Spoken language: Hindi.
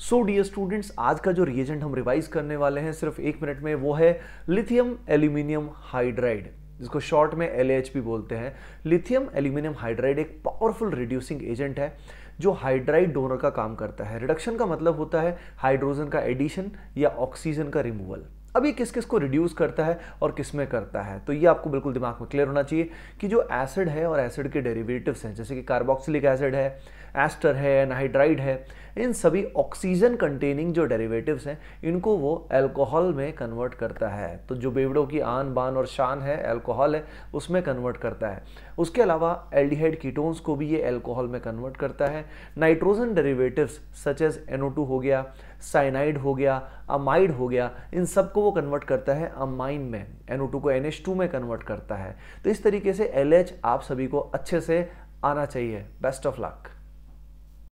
सो डियर स्टूडेंट्स आज का जो रिएजेंट हम रिवाइज करने वाले हैं सिर्फ एक मिनट में वो है लिथियम एल्यूमिनियम हाइड्राइड जिसको शॉर्ट में एल बोलते हैं लिथियम एल्यूमिनियम हाइड्राइड एक पावरफुल रिड्यूसिंग एजेंट है जो हाइड्राइड डोनर का काम करता है रिडक्शन का मतलब होता है हाइड्रोजन का एडिशन या ऑक्सीजन का रिमूवल अब ये किस किस को रिड्यूस करता है और किस में करता है तो ये आपको बिल्कुल दिमाग में क्लियर होना चाहिए कि जो एसिड है और एसिड के डेरिवेटिव्स हैं जैसे कि कार्बोक्सिलिक एसिड है एस्टर है एनहाइड्राइड है इन सभी ऑक्सीजन कंटेनिंग जो डेरिवेटिव्स हैं इनको वो अल्कोहल में कन्वर्ट करता है तो जो बेवड़ों की आन बान और शान है अल्कोहल है उसमें कन्वर्ट करता है उसके अलावा एल्डिहाइड कीटोन्स को भी ये अल्कोहल में कन्वर्ट करता है nitrogen derivatives such as two हो गया साइनाइड हो गया अमाइड हो गया इन सबको वो कन्वर्ट करता है अमाइन में टू को टू में कन्वर्ट करता है तो इस तरीके से एच आप सभी को अच्छे से आना चाहिए बेस्ट ऑफ लक